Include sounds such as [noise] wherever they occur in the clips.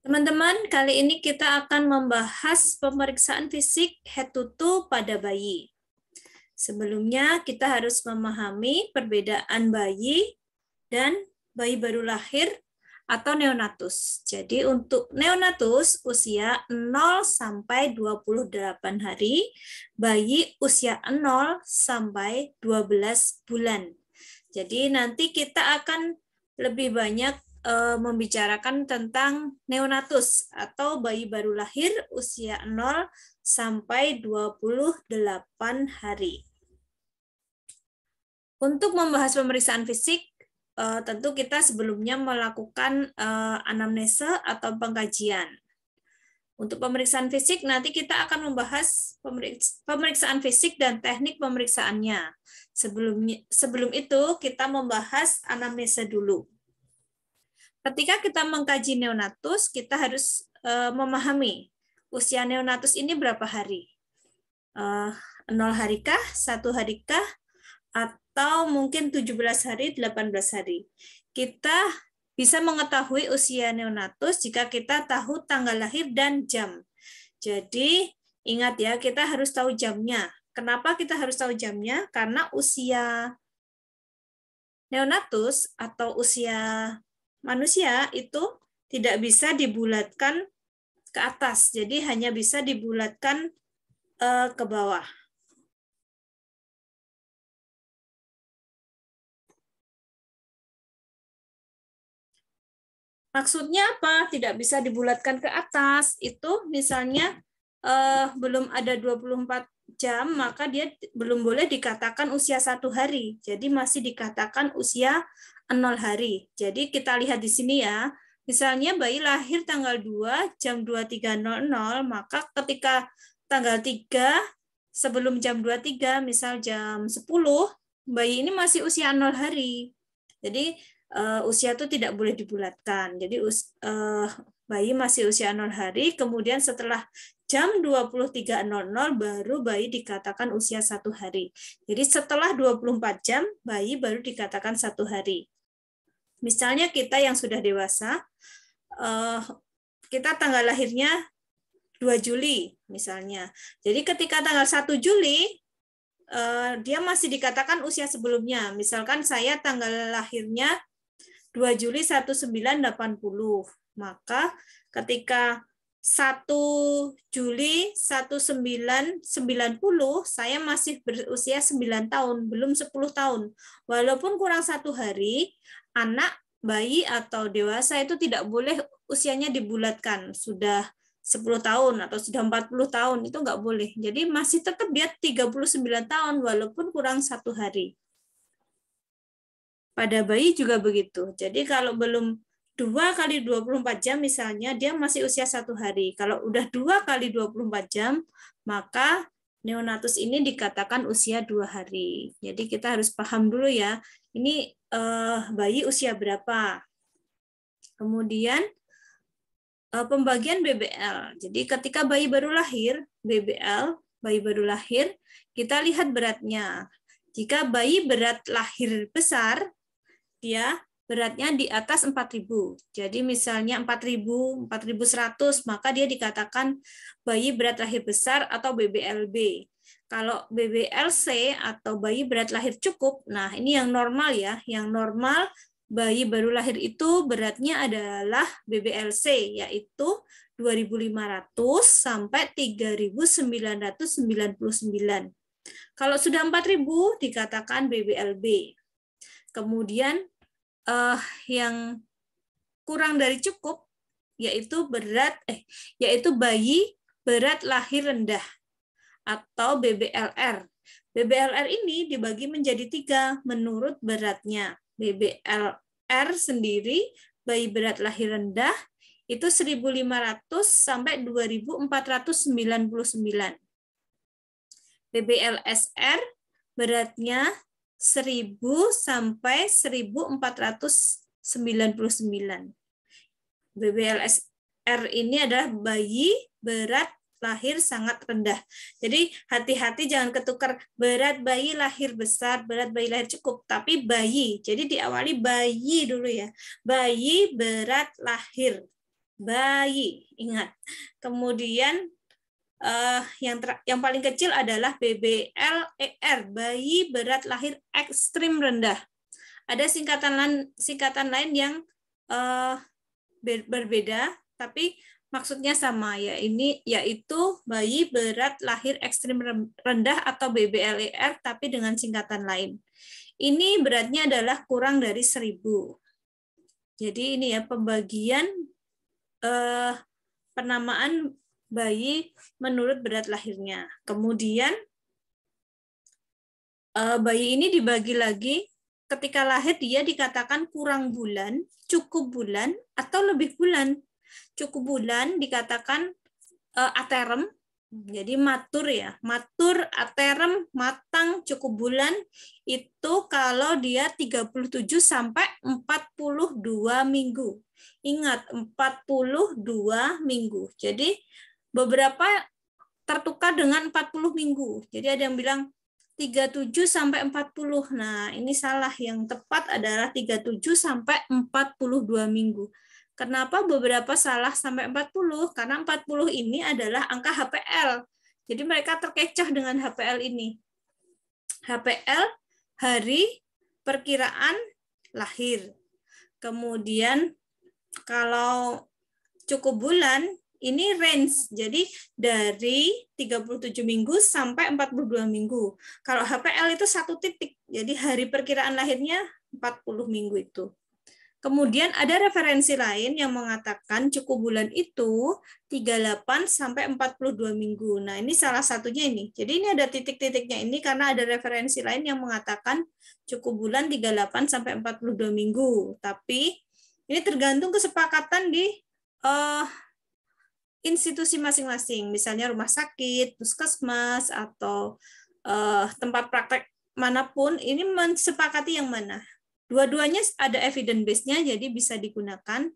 Teman-teman, kali ini kita akan membahas pemeriksaan fisik head to toe pada bayi. Sebelumnya, kita harus memahami perbedaan bayi dan bayi baru lahir atau neonatus. Jadi untuk neonatus usia 0 sampai 28 hari, bayi usia 0 sampai 12 bulan. Jadi nanti kita akan lebih banyak uh, membicarakan tentang neonatus atau bayi baru lahir usia 0 sampai 28 hari. Untuk membahas pemeriksaan fisik, uh, tentu kita sebelumnya melakukan uh, anamnese atau pengkajian. Untuk pemeriksaan fisik, nanti kita akan membahas pemeriksaan fisik dan teknik pemeriksaannya. Sebelumnya, sebelum itu, kita membahas anamnesa dulu. Ketika kita mengkaji neonatus, kita harus uh, memahami usia neonatus ini berapa hari. Uh, eh, 0 hari kah, 1 hari kah, atau mungkin 17 hari, 18 hari. Kita bisa mengetahui usia neonatus jika kita tahu tanggal lahir dan jam. Jadi ingat ya, kita harus tahu jamnya. Kenapa kita harus tahu jamnya? Karena usia neonatus atau usia manusia itu tidak bisa dibulatkan ke atas, jadi hanya bisa dibulatkan uh, ke bawah. Maksudnya apa? Tidak bisa dibulatkan ke atas. Itu misalnya uh, belum ada 24 jam, maka dia belum boleh dikatakan usia satu hari. Jadi masih dikatakan usia nol hari. Jadi kita lihat di sini ya, misalnya bayi lahir tanggal 2 jam 23.00, maka ketika tanggal 3 sebelum jam 23, misal jam 10, bayi ini masih usia nol hari. Jadi uh, usia itu tidak boleh dibulatkan. Jadi uh, bayi masih usia nol hari, kemudian setelah jam 23.00 baru bayi dikatakan usia satu hari. Jadi setelah 24 jam, bayi baru dikatakan satu hari. Misalnya kita yang sudah dewasa, eh, kita tanggal lahirnya 2 Juli misalnya. Jadi ketika tanggal 1 Juli, eh, dia masih dikatakan usia sebelumnya. Misalkan saya tanggal lahirnya 2 Juli 1980. Maka ketika 1 Juli 1990 saya masih berusia 9 tahun, belum 10 tahun. Walaupun kurang satu hari, anak, bayi, atau dewasa itu tidak boleh usianya dibulatkan. Sudah 10 tahun atau sudah 40 tahun, itu nggak boleh. Jadi masih tetap dia 39 tahun, walaupun kurang satu hari. Pada bayi juga begitu. Jadi kalau belum dua kali 24 jam misalnya dia masih usia satu hari. Kalau udah dua kali 24 jam, maka neonatus ini dikatakan usia dua hari. Jadi kita harus paham dulu ya, ini eh, bayi usia berapa. Kemudian eh, pembagian BBL. Jadi ketika bayi baru lahir, BBL, bayi baru lahir, kita lihat beratnya. Jika bayi berat lahir besar, dia beratnya di atas 4000. Jadi misalnya 4000, 4100, maka dia dikatakan bayi berat lahir besar atau BBLB. Kalau BBLC atau bayi berat lahir cukup, nah ini yang normal ya, yang normal bayi baru lahir itu beratnya adalah BBLC yaitu 2500 sampai 3999. Kalau sudah 4000 dikatakan BBLB. Kemudian uh, yang kurang dari cukup yaitu berat eh yaitu bayi berat lahir rendah atau BBLR. BBLR ini dibagi menjadi tiga menurut beratnya. BBLR sendiri bayi berat lahir rendah itu 1.500 sampai 2.499. BBLSR beratnya 1000 sampai 1499. BBLSR ini adalah bayi berat lahir sangat rendah. Jadi hati-hati jangan ketukar berat bayi lahir besar, berat bayi lahir cukup, tapi bayi. Jadi diawali bayi dulu ya. Bayi berat lahir. Bayi, ingat. Kemudian uh, yang ter, yang paling kecil adalah BBLER, bayi berat lahir ekstrim rendah. Ada singkatan lain singkatan lain yang uh, berbeda tapi maksudnya sama ya ini yaitu bayi berat lahir ekstrim rendah atau BBLER tapi dengan singkatan lain. Ini beratnya adalah kurang dari 1000. Jadi ini ya pembagian uh, penamaan bayi menurut berat lahirnya. Kemudian eh, bayi ini dibagi lagi ketika lahir dia dikatakan kurang bulan, cukup bulan, atau lebih bulan. Cukup bulan dikatakan eh, aterem, jadi matur ya, matur, aterem, matang, cukup bulan itu kalau dia 37 sampai 42 minggu. Ingat 42 minggu. Jadi beberapa tertukar dengan 40 minggu. Jadi ada yang bilang 37 sampai 40. Nah, ini salah. Yang tepat adalah 37 sampai 42 minggu. Kenapa beberapa salah sampai 40? Karena 40 ini adalah angka HPL. Jadi mereka terkecoh dengan HPL ini. HPL hari perkiraan lahir. Kemudian kalau cukup bulan ini range. Jadi dari 37 minggu sampai 42 minggu. Kalau HPL itu satu titik. Jadi hari perkiraan lahirnya 40 minggu itu. Kemudian ada referensi lain yang mengatakan cukup bulan itu 38 sampai 42 minggu. Nah, ini salah satunya ini. Jadi ini ada titik-titiknya ini karena ada referensi lain yang mengatakan cukup bulan 38 sampai 42 minggu. Tapi ini tergantung kesepakatan di uh, institusi masing-masing, misalnya rumah sakit, puskesmas, atau uh, tempat praktek manapun, ini mensepakati yang mana. Dua-duanya ada evidence base-nya, jadi bisa digunakan.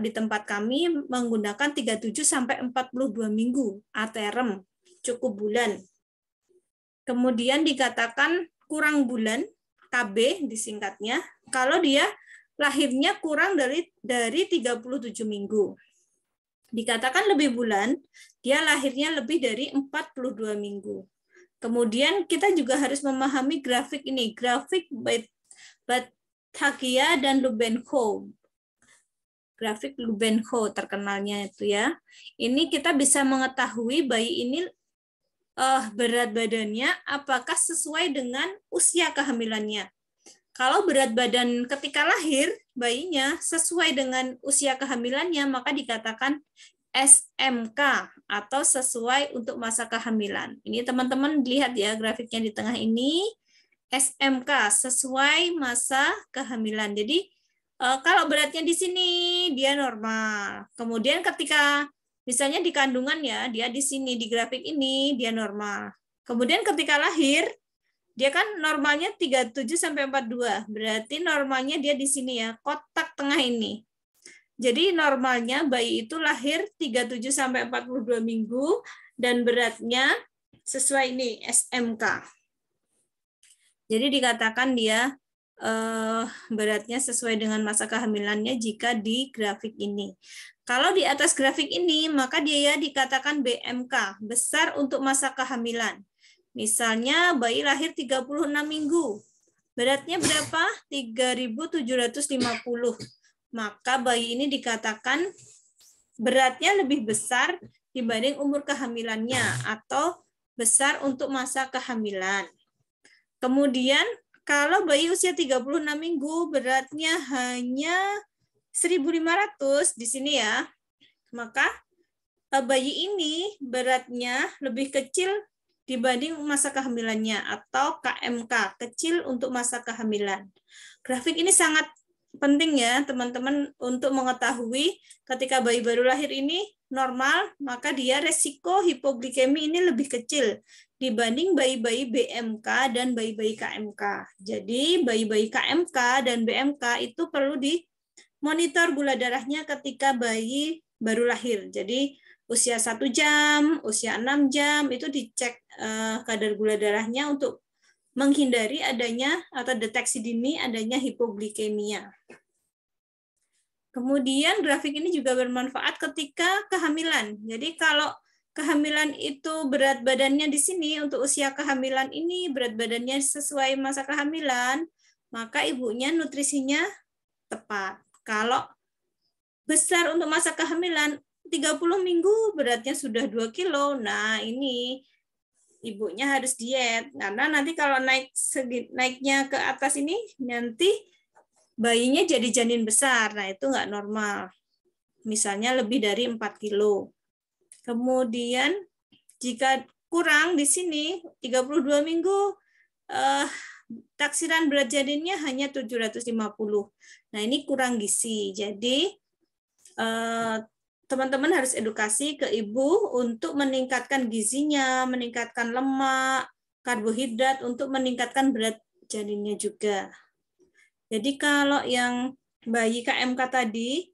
di tempat kami menggunakan 37 sampai 42 minggu ATRM, cukup bulan. Kemudian dikatakan kurang bulan KB disingkatnya kalau dia lahirnya kurang dari dari 37 minggu dikatakan lebih bulan, dia lahirnya lebih dari 42 minggu. Kemudian kita juga harus memahami grafik ini, grafik Bathagia dan Lubenko. Grafik Lubenko terkenalnya itu ya. Ini kita bisa mengetahui bayi ini uh, berat badannya apakah sesuai dengan usia kehamilannya. Kalau berat badan ketika lahir bayinya sesuai dengan usia kehamilannya, maka dikatakan SMK atau sesuai untuk masa kehamilan. Ini teman-teman lihat ya grafiknya di tengah ini. SMK sesuai masa kehamilan. Jadi eh, kalau beratnya di sini dia normal. Kemudian ketika misalnya di kandungan ya dia di sini di grafik ini dia normal. Kemudian ketika lahir dia kan normalnya 37 sampai 42. Berarti normalnya dia di sini ya, kotak tengah ini. Jadi normalnya bayi itu lahir 37 sampai 42 minggu dan beratnya sesuai ini SMK. Jadi dikatakan dia eh, beratnya sesuai dengan masa kehamilannya jika di grafik ini. Kalau di atas grafik ini, maka dia ya dikatakan BMK, besar untuk masa kehamilan. Misalnya bayi lahir 36 minggu. Beratnya berapa? 3750. Maka bayi ini dikatakan beratnya lebih besar dibanding umur kehamilannya atau besar untuk masa kehamilan. Kemudian kalau bayi usia 36 minggu beratnya hanya 1500 di sini ya. Maka eh, bayi ini beratnya lebih kecil dibanding masa kehamilannya atau KMK, kecil untuk masa kehamilan. Grafik ini sangat penting ya teman-teman untuk mengetahui ketika bayi baru lahir ini normal, maka dia resiko hipoglikemi ini lebih kecil dibanding bayi-bayi BMK dan bayi-bayi KMK. Jadi bayi-bayi KMK dan BMK itu perlu di monitor gula darahnya ketika bayi baru lahir. Jadi usia satu jam, usia 6 jam itu dicek eh, kadar gula darahnya untuk menghindari adanya atau deteksi dini adanya hipoglikemia. Kemudian grafik ini juga bermanfaat ketika kehamilan. Jadi kalau kehamilan itu berat badannya di sini untuk usia kehamilan ini berat badannya sesuai masa kehamilan, maka ibunya nutrisinya tepat. Kalau besar untuk masa kehamilan, 30 minggu beratnya sudah 2 kilo. Nah, ini ibunya harus diet karena nanti kalau naik naiknya ke atas ini nanti bayinya jadi janin besar. Nah, itu nggak normal. Misalnya lebih dari 4 kilo. Kemudian jika kurang di sini 32 minggu eh, taksiran berat janinnya hanya 750. Nah, ini kurang gizi. Jadi eh, teman-teman harus edukasi ke ibu untuk meningkatkan gizinya, meningkatkan lemak, karbohidrat untuk meningkatkan berat janinnya juga. Jadi kalau yang bayi KMK tadi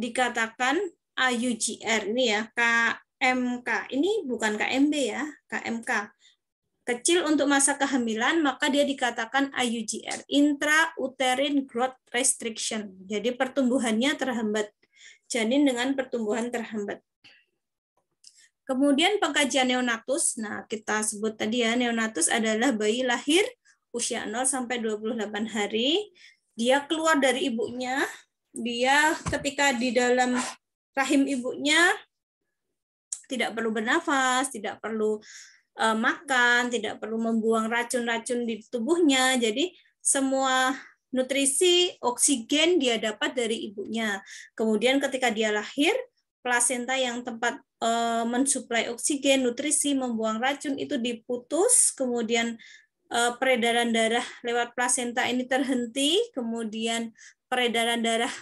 dikatakan AUGR ini ya, KMK. Ini bukan KMB ya, KMK. Kecil untuk masa kehamilan, maka dia dikatakan AUGR, intrauterine growth restriction. Jadi pertumbuhannya terhambat janin dengan pertumbuhan terhambat. Kemudian pengkajian neonatus. Nah, kita sebut tadi ya, neonatus adalah bayi lahir usia 0 sampai 28 hari. Dia keluar dari ibunya. Dia ketika di dalam rahim ibunya tidak perlu bernafas, tidak perlu uh, makan, tidak perlu membuang racun-racun di tubuhnya. Jadi semua nutrisi oksigen dia dapat dari ibunya. Kemudian ketika dia lahir, plasenta yang tempat uh, mensuplai oksigen, nutrisi, membuang racun itu diputus, kemudian uh, peredaran darah lewat plasenta ini terhenti, kemudian peredaran darah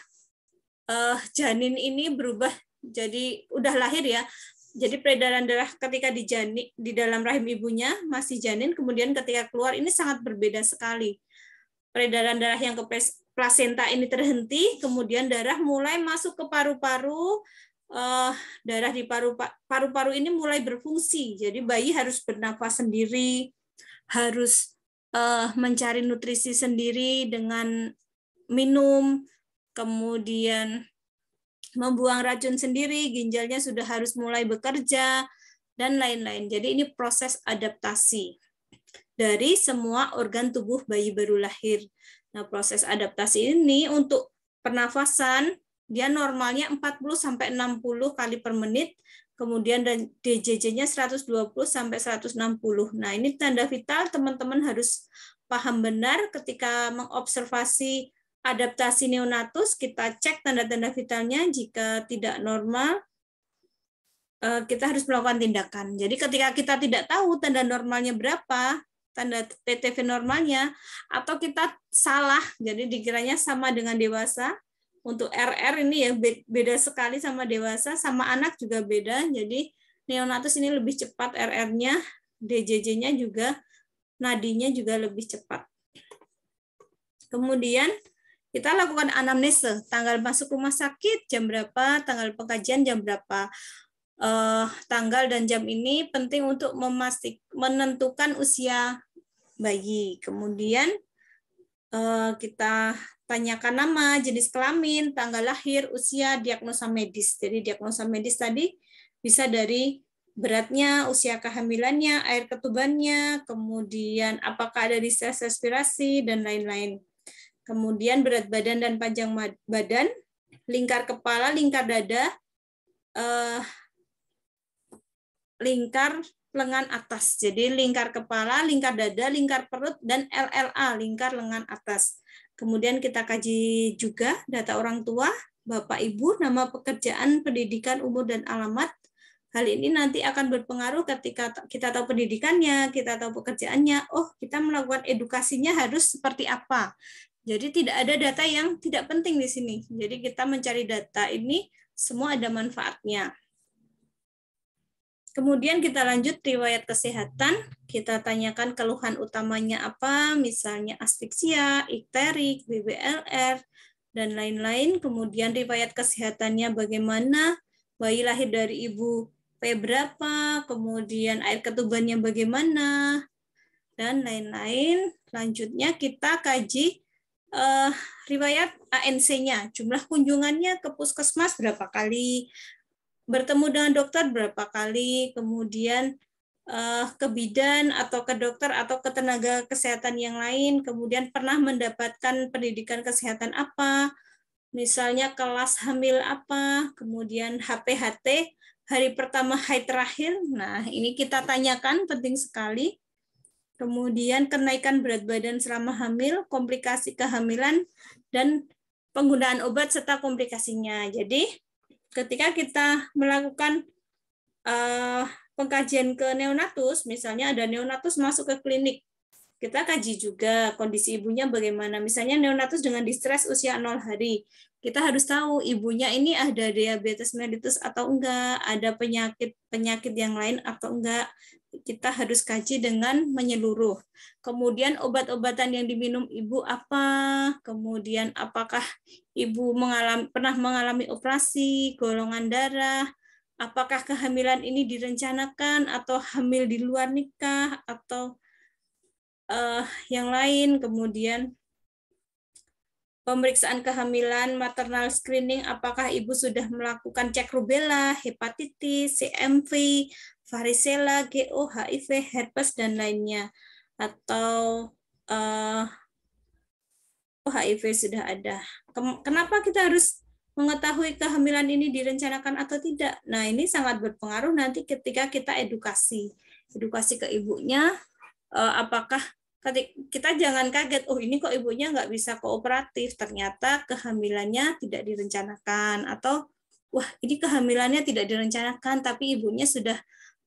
uh, janin ini berubah jadi udah lahir ya. Jadi peredaran darah ketika di janin di dalam rahim ibunya masih janin, kemudian ketika keluar ini sangat berbeda sekali peredaran darah yang ke plasenta ini terhenti, kemudian darah mulai masuk ke paru-paru, uh, darah di paru-paru ini mulai berfungsi. Jadi bayi harus bernafas sendiri, harus uh, mencari nutrisi sendiri dengan minum, kemudian membuang racun sendiri, ginjalnya sudah harus mulai bekerja, dan lain-lain. Jadi ini proses adaptasi dari semua organ tubuh bayi baru lahir. Nah, proses adaptasi ini untuk pernafasan dia normalnya 40 sampai 60 kali per menit, kemudian dan DJJ-nya 120 sampai 160. Nah, ini tanda vital teman-teman harus paham benar ketika mengobservasi adaptasi neonatus, kita cek tanda-tanda vitalnya jika tidak normal eh, kita harus melakukan tindakan. Jadi ketika kita tidak tahu tanda normalnya berapa, tanda TTV normalnya atau kita salah jadi dikiranya sama dengan dewasa untuk RR ini ya beda sekali sama dewasa sama anak juga beda jadi neonatus ini lebih cepat RR-nya DJJ-nya juga nadinya juga lebih cepat kemudian kita lakukan anamnese tanggal masuk rumah sakit jam berapa tanggal pengkajian jam berapa eh, tanggal dan jam ini penting untuk memastik menentukan usia bayi. Kemudian eh, kita tanyakan nama, jenis kelamin, tanggal lahir, usia, diagnosa medis. Jadi diagnosa medis tadi bisa dari beratnya, usia kehamilannya, air ketubannya, kemudian apakah ada distress respirasi, dan lain-lain. Kemudian berat badan dan panjang badan, lingkar kepala, lingkar dada, eh, lingkar lengan atas. Jadi lingkar kepala, lingkar dada, lingkar perut, dan LLA, lingkar lengan atas. Kemudian kita kaji juga data orang tua, Bapak Ibu, nama pekerjaan, pendidikan, umur, dan alamat. Hal ini nanti akan berpengaruh ketika kita tahu pendidikannya, kita tahu pekerjaannya, oh kita melakukan edukasinya harus seperti apa. Jadi tidak ada data yang tidak penting di sini. Jadi kita mencari data ini semua ada manfaatnya. Kemudian kita lanjut riwayat kesehatan, kita tanyakan keluhan utamanya apa, misalnya asfiksia, ikterik, BBLR, dan lain-lain. Kemudian riwayat kesehatannya bagaimana, bayi lahir dari ibu P berapa, kemudian air ketubannya bagaimana, dan lain-lain. Selanjutnya kita kaji Uh, riwayat ANC-nya, jumlah kunjungannya ke puskesmas berapa kali, bertemu dengan dokter berapa kali, kemudian uh, ke bidan atau ke dokter atau ke tenaga kesehatan yang lain, kemudian pernah mendapatkan pendidikan kesehatan apa, misalnya kelas hamil apa, kemudian HPHT, hari pertama hari terakhir. Nah, ini kita tanyakan penting sekali. Kemudian kenaikan berat badan selama hamil, komplikasi kehamilan dan penggunaan obat serta komplikasinya. Jadi, ketika kita melakukan uh, pengkajian ke neonatus, misalnya ada neonatus masuk ke klinik, kita kaji juga kondisi ibunya bagaimana. Misalnya neonatus dengan distres usia 0 hari, kita harus tahu ibunya ini ada diabetes mellitus atau enggak, ada penyakit penyakit yang lain atau enggak, kita harus kaji dengan menyeluruh. Kemudian obat-obatan yang diminum ibu apa? Kemudian apakah ibu mengalami, pernah mengalami operasi, golongan darah? Apakah kehamilan ini direncanakan atau hamil di luar nikah atau uh, yang lain? Kemudian pemeriksaan kehamilan, maternal screening, apakah ibu sudah melakukan cek rubella, hepatitis, CMV, varicella, GO, HIV, herpes, dan lainnya. Atau uh, oh, HIV sudah ada. Kenapa kita harus mengetahui kehamilan ini direncanakan atau tidak? Nah, ini sangat berpengaruh nanti ketika kita edukasi. Edukasi ke ibunya, uh, apakah kita jangan kaget, oh ini kok ibunya nggak bisa kooperatif, ternyata kehamilannya tidak direncanakan, atau wah ini kehamilannya tidak direncanakan, tapi ibunya sudah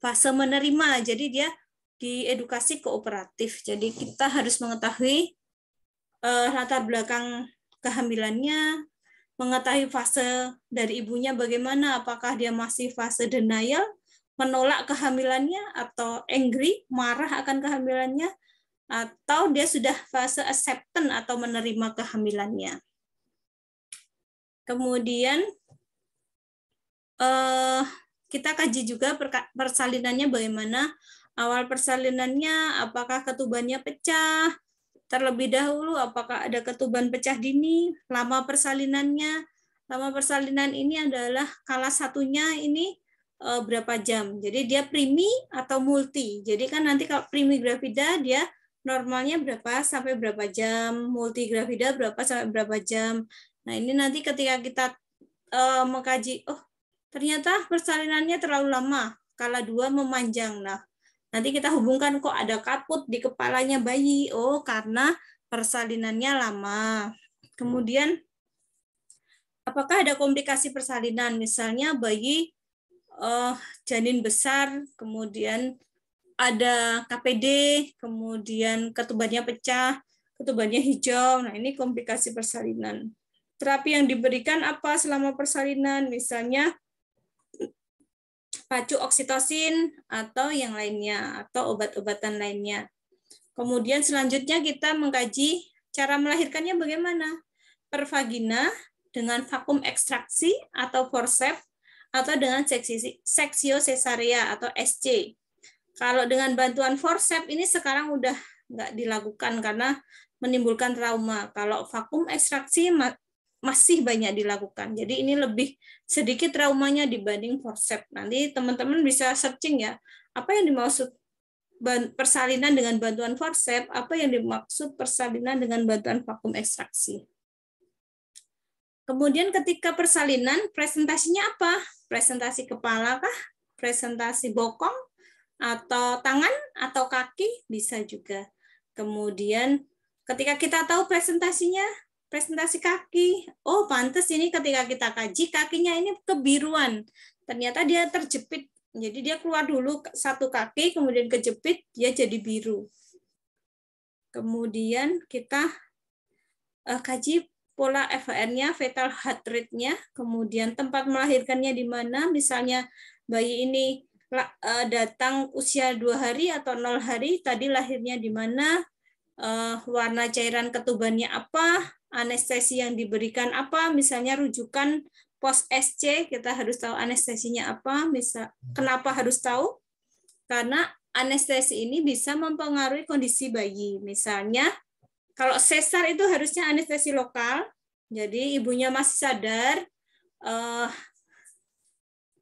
fase menerima, jadi dia diedukasi kooperatif. Jadi kita harus mengetahui uh, latar belakang kehamilannya, mengetahui fase dari ibunya bagaimana, apakah dia masih fase denial, menolak kehamilannya, atau angry, marah akan kehamilannya, atau dia sudah fase acceptance atau menerima kehamilannya. Kemudian eh, kita kaji juga persalinannya bagaimana awal persalinannya, apakah ketubannya pecah terlebih dahulu, apakah ada ketuban pecah dini, lama persalinannya. Lama persalinan ini adalah kala satunya ini eh, berapa jam. Jadi dia primi atau multi. Jadi kan nanti kalau primi gravida dia normalnya berapa sampai berapa jam, multigravida berapa sampai berapa jam. Nah, ini nanti ketika kita uh, mengkaji, oh, ternyata persalinannya terlalu lama, kala dua memanjang. Nah, nanti kita hubungkan kok ada kaput di kepalanya bayi. Oh, karena persalinannya lama. Kemudian apakah ada komplikasi persalinan? Misalnya bayi uh, janin besar, kemudian ada KPD, kemudian ketubannya pecah, ketubannya hijau. Nah, ini komplikasi persalinan. Terapi yang diberikan apa selama persalinan? Misalnya pacu oksitosin atau yang lainnya atau obat-obatan lainnya. Kemudian selanjutnya kita mengkaji cara melahirkannya bagaimana? Per vagina dengan vakum ekstraksi atau forceps atau dengan seksio cesarea atau SC. Kalau dengan bantuan forceps ini sekarang udah nggak dilakukan karena menimbulkan trauma. Kalau vakum ekstraksi masih banyak dilakukan. Jadi ini lebih sedikit traumanya dibanding forceps. Nanti teman-teman bisa searching ya, apa yang dimaksud persalinan dengan bantuan forceps, apa yang dimaksud persalinan dengan bantuan vakum ekstraksi. Kemudian ketika persalinan, presentasinya apa? Presentasi kepala kah? Presentasi bokong? atau tangan atau kaki bisa juga. Kemudian ketika kita tahu presentasinya, presentasi kaki, oh pantas ini ketika kita kaji kakinya ini kebiruan. Ternyata dia terjepit. Jadi dia keluar dulu satu kaki, kemudian kejepit, dia jadi biru. Kemudian kita uh, kaji pola FHR-nya, fetal heart rate-nya, kemudian tempat melahirkannya di mana, misalnya bayi ini Eh, datang usia dua hari atau nol hari, tadi lahirnya di mana, eh, warna cairan ketubannya apa, anestesi yang diberikan apa, misalnya rujukan pos SC kita harus tahu anestesinya apa, bisa kenapa harus tahu? Karena anestesi ini bisa mempengaruhi kondisi bayi. Misalnya kalau sesar itu harusnya anestesi lokal, jadi ibunya masih sadar, eh,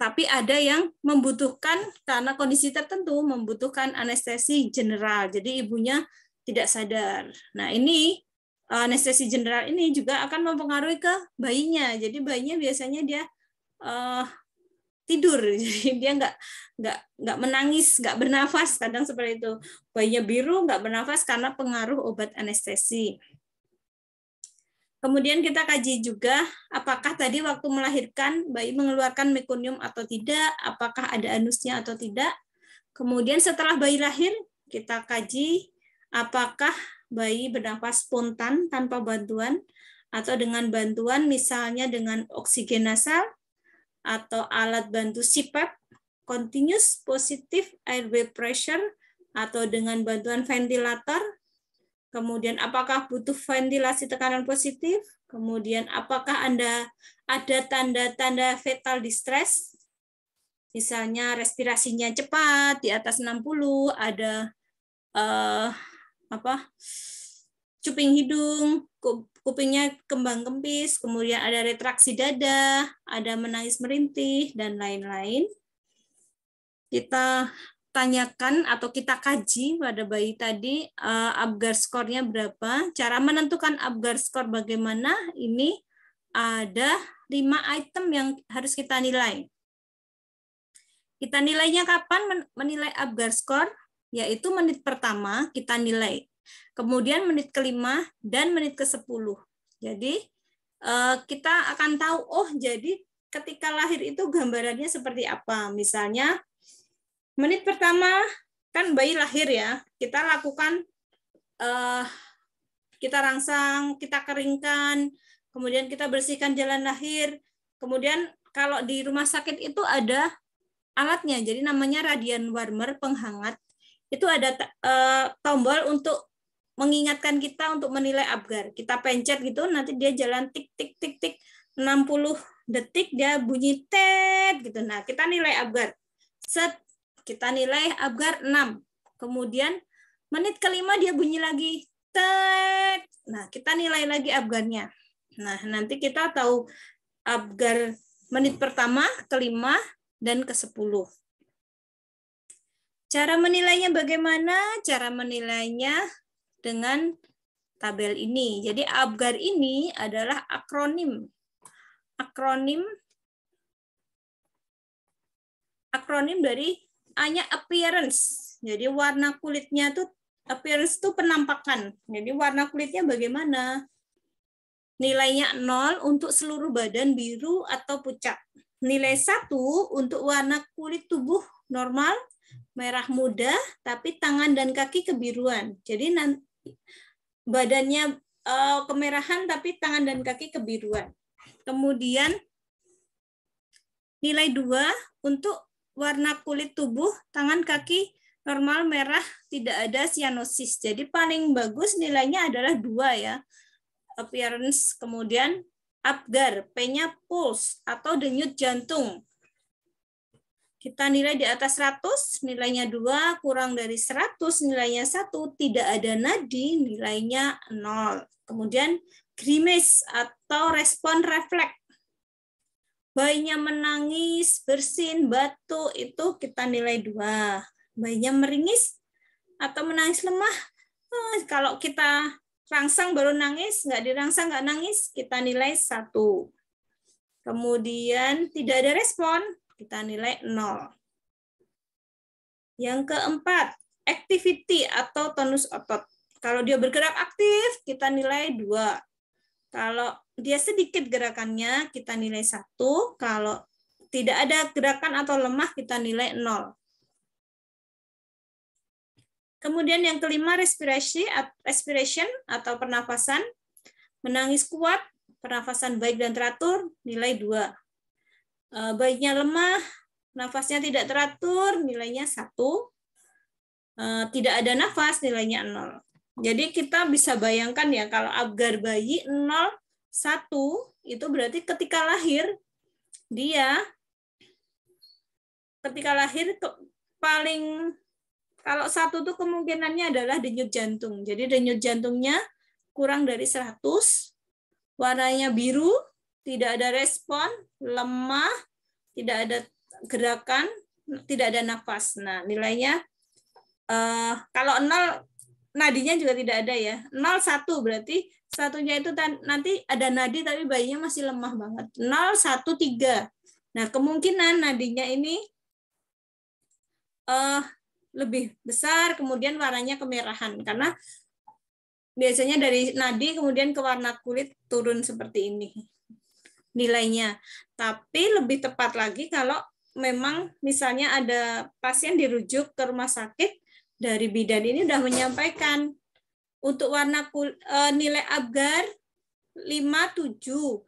tapi ada yang membutuhkan karena kondisi tertentu membutuhkan anestesi general. Jadi ibunya tidak sadar. Nah, ini eh, anestesi general ini juga akan mempengaruhi ke bayinya. Jadi bayinya biasanya dia uh, tidur, [laughs] jadi dia nggak nggak nggak menangis, nggak bernafas. Kadang seperti itu. Bayinya biru nggak bernafas karena pengaruh obat anestesi. Kemudian kita kaji juga apakah tadi waktu melahirkan bayi mengeluarkan mekonium atau tidak, apakah ada anusnya atau tidak. Kemudian setelah bayi lahir, kita kaji apakah bayi bernafas spontan tanpa bantuan atau dengan bantuan misalnya dengan oksigen nasal atau alat bantu CPAP, e continuous positive airway pressure atau dengan bantuan ventilator kemudian apakah butuh ventilasi tekanan positif, kemudian apakah Anda ada tanda-tanda fetal distress, misalnya respirasinya cepat di atas 60, ada eh, apa cuping hidung, kupingnya kembang kempis, kemudian ada retraksi dada, ada menangis merintih, dan lain-lain. Kita tanyakan atau kita kaji pada bayi tadi uh, Apgar skornya berapa. Cara menentukan Apgar skor bagaimana? Ini ada lima item yang harus kita nilai. Kita nilainya kapan menilai Apgar skor? Yaitu menit pertama kita nilai. Kemudian menit kelima dan menit ke sepuluh. Jadi uh, kita akan tahu, oh jadi ketika lahir itu gambarannya seperti apa. Misalnya menit pertama kan bayi lahir ya kita lakukan uh, kita rangsang kita keringkan kemudian kita bersihkan jalan lahir kemudian kalau di rumah sakit itu ada alatnya jadi namanya radian warmer penghangat itu ada uh, tombol untuk mengingatkan kita untuk menilai abgar kita pencet gitu nanti dia jalan tik tik tik tik 60 detik dia bunyi tet gitu nah kita nilai abgar set kita nilai abgar 6. Kemudian menit kelima dia bunyi lagi. Tet. Nah, kita nilai lagi abgarnya. Nah, nanti kita tahu abgar menit pertama, kelima, dan ke sepuluh. Cara menilainya bagaimana? Cara menilainya dengan tabel ini. Jadi ABGAR ini adalah akronim. Akronim akronim dari hanya appearance. Jadi warna kulitnya tuh appearance tuh penampakan. Jadi warna kulitnya bagaimana? Nilainya nol untuk seluruh badan biru atau pucat. Nilai satu untuk warna kulit tubuh normal, merah muda, tapi tangan dan kaki kebiruan. Jadi nanti badannya uh, kemerahan tapi tangan dan kaki kebiruan. Kemudian nilai dua untuk warna kulit tubuh, tangan kaki normal merah, tidak ada cyanosis. Jadi paling bagus nilainya adalah dua ya. Appearance, kemudian Apgar, P-nya pulse atau denyut jantung. Kita nilai di atas 100, nilainya dua kurang dari 100, nilainya satu tidak ada nadi, nilainya nol Kemudian grimace atau respon refleks bayinya menangis, bersin, batuk, itu kita nilai dua. Bayinya meringis atau menangis lemah, eh, kalau kita rangsang baru nangis, nggak dirangsang nggak nangis, kita nilai satu. Kemudian tidak ada respon, kita nilai nol. Yang keempat, activity atau tonus otot. Kalau dia bergerak aktif, kita nilai dua. Kalau dia sedikit gerakannya kita nilai satu kalau tidak ada gerakan atau lemah kita nilai nol Kemudian yang kelima respirasi respiration atau pernafasan. Menangis kuat, pernafasan baik dan teratur, nilai dua e, Baiknya lemah, nafasnya tidak teratur, nilainya satu e, Tidak ada nafas, nilainya nol Jadi kita bisa bayangkan ya kalau agar bayi nol satu itu berarti ketika lahir dia ketika lahir ke, paling kalau satu tuh kemungkinannya adalah denyut jantung. Jadi denyut jantungnya kurang dari 100, warnanya biru, tidak ada respon, lemah, tidak ada gerakan, tidak ada nafas. Nah, nilainya uh, kalau nol nadinya juga tidak ada ya. satu berarti satunya itu nanti ada nadi tapi bayinya masih lemah banget. 0, 1, 3. Nah, kemungkinan nadinya ini uh, lebih besar, kemudian warnanya kemerahan. Karena biasanya dari nadi kemudian ke warna kulit turun seperti ini nilainya. Tapi lebih tepat lagi kalau memang misalnya ada pasien dirujuk ke rumah sakit dari bidan ini sudah menyampaikan untuk warna kul, e, nilai abgar 5 7.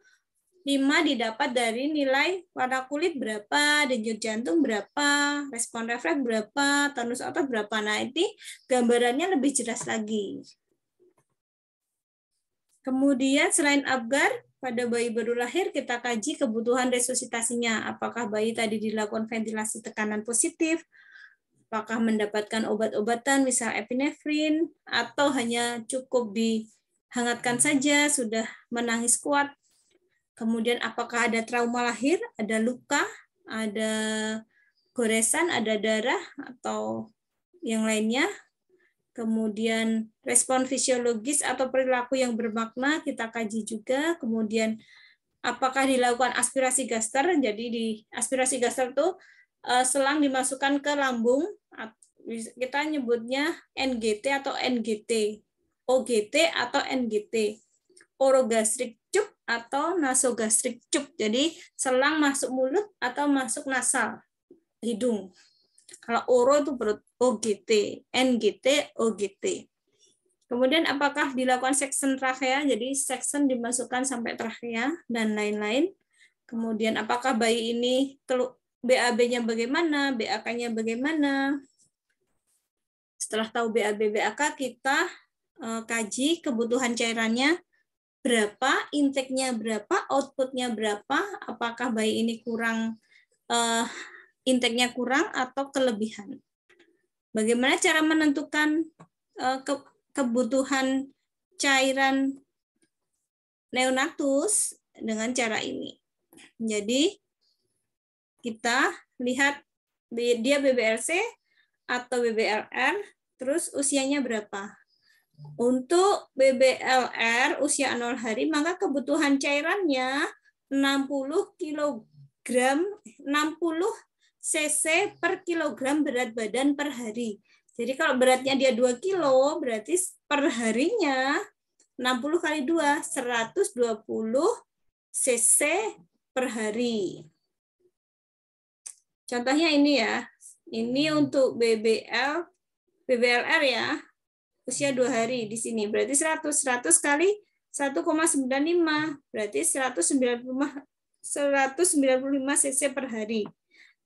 5 didapat dari nilai warna kulit berapa, denyut jantung berapa, respon refleks berapa, tonus otot berapa. Nah, ini gambarannya lebih jelas lagi. Kemudian selain abgar, pada bayi baru lahir kita kaji kebutuhan resusitasinya. Apakah bayi tadi dilakukan ventilasi tekanan positif, apakah mendapatkan obat-obatan misal epinefrin atau hanya cukup dihangatkan saja sudah menangis kuat kemudian apakah ada trauma lahir ada luka ada goresan ada darah atau yang lainnya kemudian respon fisiologis atau perilaku yang bermakna kita kaji juga kemudian apakah dilakukan aspirasi gaster jadi di aspirasi gaster tuh Eh, selang dimasukkan ke lambung kita nyebutnya NGT atau NGT, OGT atau NGT, orogastrik cup atau nasogastrik cup. Jadi selang masuk mulut atau masuk nasal, hidung. Kalau oro itu perut OGT, NGT, OGT. Kemudian apakah dilakukan section trachea? Jadi section dimasukkan sampai trachea dan lain-lain. Kemudian apakah bayi ini BAB-nya bagaimana, BAK-nya bagaimana. Setelah tahu BAB BAK kita uh, kaji kebutuhan cairannya berapa, intake-nya berapa, outputnya berapa, apakah bayi ini kurang uh, intake-nya kurang atau kelebihan. Bagaimana cara menentukan uh, ke, kebutuhan cairan neonatus dengan cara ini. Jadi kita lihat dia BBLC atau BBLR, terus usianya berapa. Untuk BBLR usia 0 hari, maka kebutuhan cairannya 60 kg 60 cc per kilogram berat badan per hari. Jadi kalau beratnya dia 2 kilo, berarti per harinya 60 kali 2, 120 cc per hari. Contohnya ini ya. Ini hmm. untuk BBL, BBLR ya. Usia dua hari di sini. Berarti 100. 100 kali 1,95. Berarti 195, 195 cc per hari.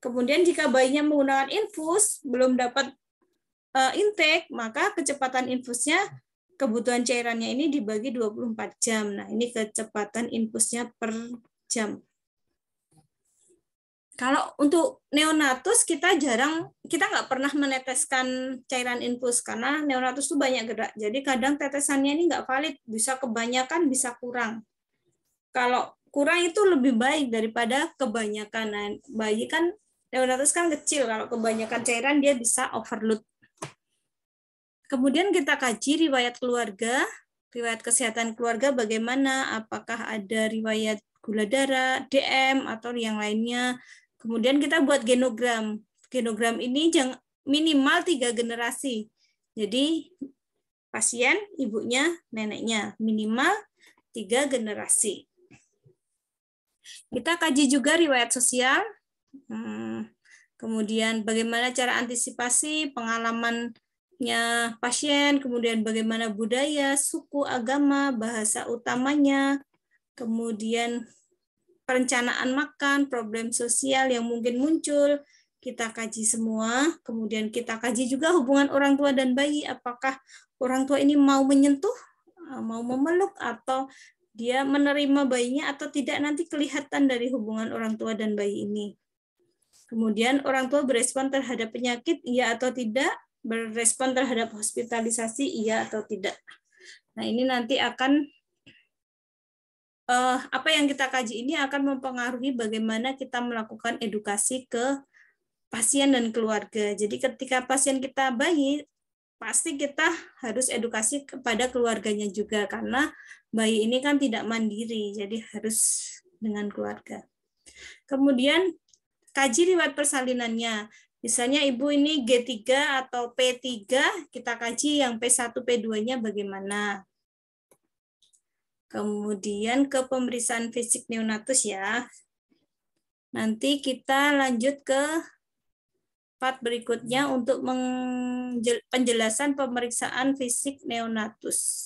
Kemudian jika bayinya menggunakan infus, belum dapat uh, intake, maka kecepatan infusnya kebutuhan cairannya ini dibagi 24 jam. Nah, ini kecepatan infusnya per jam. Kalau untuk neonatus kita jarang kita nggak pernah meneteskan cairan infus karena neonatus itu banyak gerak. Jadi kadang tetesannya ini nggak valid, bisa kebanyakan, bisa kurang. Kalau kurang itu lebih baik daripada kebanyakan. Nah, bayi kan neonatus kan kecil, kalau kebanyakan cairan dia bisa overload. Kemudian kita kaji riwayat keluarga, riwayat kesehatan keluarga bagaimana, apakah ada riwayat gula darah, DM, atau yang lainnya, Kemudian kita buat genogram. Genogram ini minimal tiga generasi. Jadi pasien, ibunya, neneknya minimal tiga generasi. Kita kaji juga riwayat sosial, hmm, kemudian bagaimana cara antisipasi pengalamannya pasien, kemudian bagaimana budaya, suku, agama, bahasa utamanya, kemudian perencanaan makan, problem sosial yang mungkin muncul, kita kaji semua, kemudian kita kaji juga hubungan orang tua dan bayi, apakah orang tua ini mau menyentuh, eh, mau memeluk, atau dia menerima bayinya atau tidak nanti kelihatan dari hubungan orang tua dan bayi ini. Kemudian orang tua berespon terhadap penyakit, iya atau tidak, berespon terhadap hospitalisasi, iya atau tidak. Nah ini nanti akan eh, apa yang kita kaji ini akan mempengaruhi bagaimana kita melakukan edukasi ke pasien dan keluarga. Jadi ketika pasien kita bayi, pasti kita harus edukasi kepada keluarganya juga karena bayi ini kan tidak mandiri, jadi harus dengan keluarga. Kemudian kaji riwayat persalinannya. Misalnya ibu ini G3 atau P3, kita kaji yang P1, P2-nya bagaimana. Kemudian ke pemeriksaan fisik neonatus ya. Nanti kita lanjut ke part berikutnya untuk penjelasan pemeriksaan fisik neonatus.